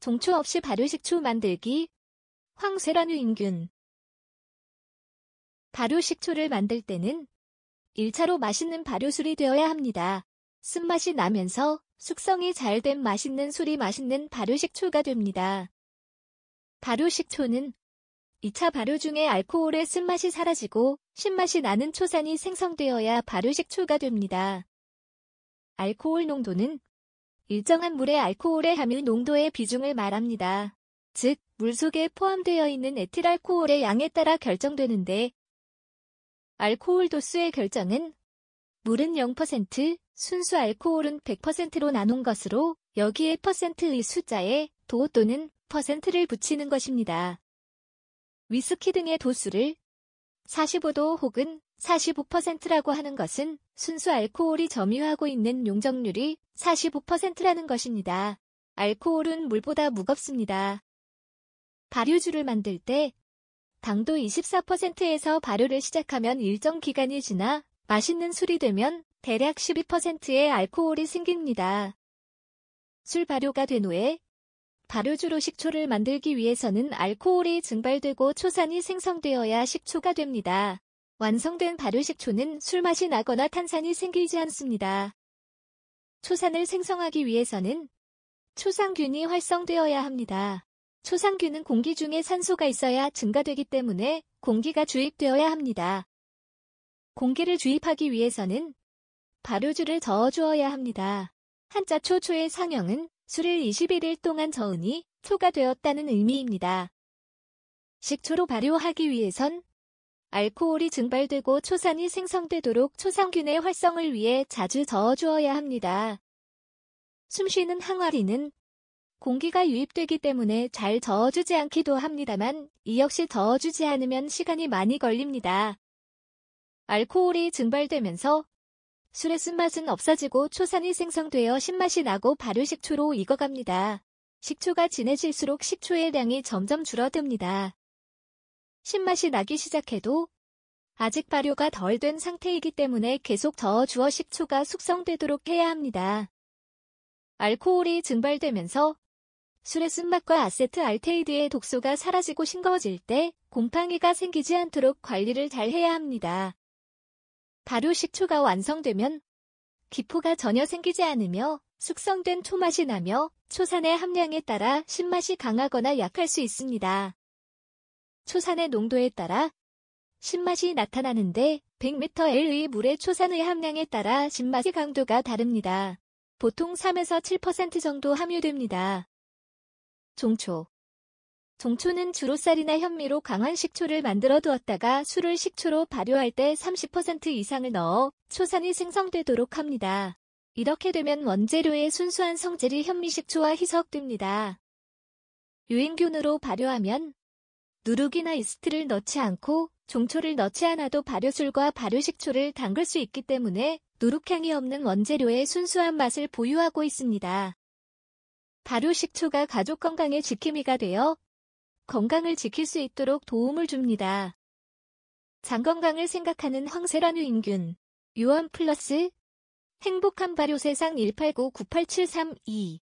정초 없이 발효식초 만들기 황세란 유인균 발효식초를 만들 때는 1차로 맛있는 발효술이 되어야 합니다. 쓴맛이 나면서 숙성이 잘 된 맛있는 술이 맛있는 발효식초가 됩니다. 발효식초는 2차 발효 중에 알코올의 쓴맛이 사라지고 신맛이 나는 초산이 생성되어야 발효식초가 됩니다. 알코올 농도는 일정한 물의 알코올의 함유 농도의 비중을 말합니다. 즉, 물 속에 포함되어 있는 에틸알코올의 양에 따라 결정되는데 알코올 도수의 결정은 물은 0%, 순수 알코올은 100%로 나눈 것으로 여기에 퍼센트의 숫자에 도 또는 퍼센트를 붙이는 것입니다. 위스키 등의 도수를 45도 혹은 45%라고 하는 것은 순수 알코올이 점유하고 있는 용적률이 45%라는 것입니다. 알코올은 물보다 무겁습니다. 발효주를 만들 때 당도 24%에서 발효를 시작하면 일정 기간이 지나 맛있는 술이 되면 대략 12%의 알코올이 생깁니다. 술 발효가 된 후에 발효주로 식초를 만들기 위해서는 알코올이 증발되고 초산이 생성되어야 식초가 됩니다. 완성된 발효식초는 술맛이 나거나 탄산이 생기지 않습니다. 초산을 생성하기 위해서는 초상균이 활성되어야 합니다. 초상균은 공기 중에 산소가 있어야 증가되기 때문에 공기가 주입되어야 합니다. 공기를 주입하기 위해서는 발효주를 저어주어야 합니다. 한자 초초의 상형은 술을 21일 동안 저으니 초가 되었다는 의미입니다. 식초로 발효하기 위해선 알코올이 증발되고 초산이 생성되도록 초상균의 활성을 위해 자주 저어주어야 합니다. 숨쉬는 항아리는 공기가 유입되기 때문에 잘 저어주지 않기도 합니다만 이 역시 저어주지 않으면 시간이 많이 걸립니다. 알코올이 증발되면서 술의 쓴맛은 없어지고 초산이 생성되어 신맛이 나고 발효식초로 익어갑니다. 식초가 진해질수록 식초의 양이 점점 줄어듭니다. 신맛이 나기 시작해도 아직 발효가 덜 된 상태이기 때문에 계속 더어 주어 식초가 숙성되도록 해야 합니다. 알코올이 증발되면서 술의 쓴맛과 아세트 알테이드의 독소가 사라지고 싱거워질 때 곰팡이가 생기지 않도록 관리를 잘 해야 합니다. 발효 식초가 완성되면 기포가 전혀 생기지 않으며 숙성된 초맛이 나며 초산의 함량에 따라 신맛이 강하거나 약할 수 있습니다. 초산의 농도에 따라 신맛이 나타나는데 100ml의 물의 초산의 함량에 따라 신맛의 강도가 다릅니다. 보통 3에서 7% 정도 함유됩니다. 종초 종초는 주로 쌀이나 현미로 강한 식초를 만들어 두었다가 술을 식초로 발효할 때 30% 이상을 넣어 초산이 생성되도록 합니다. 이렇게 되면 원재료의 순수한 성질이 현미식초와 희석됩니다. 유인균으로 발효하면 누룩이나 이스트를 넣지 않고 종초를 넣지 않아도 발효술과 발효식초를 담글 수 있기 때문에 누룩향이 없는 원재료의 순수한 맛을 보유하고 있습니다. 발효식초가 가족 건강의 지킴이가 되어 건강을 지킬 수 있도록 도움을 줍니다. 장 건강을 생각하는 황세란 유인균 유한 플러스 행복한 발효 세상 189-98732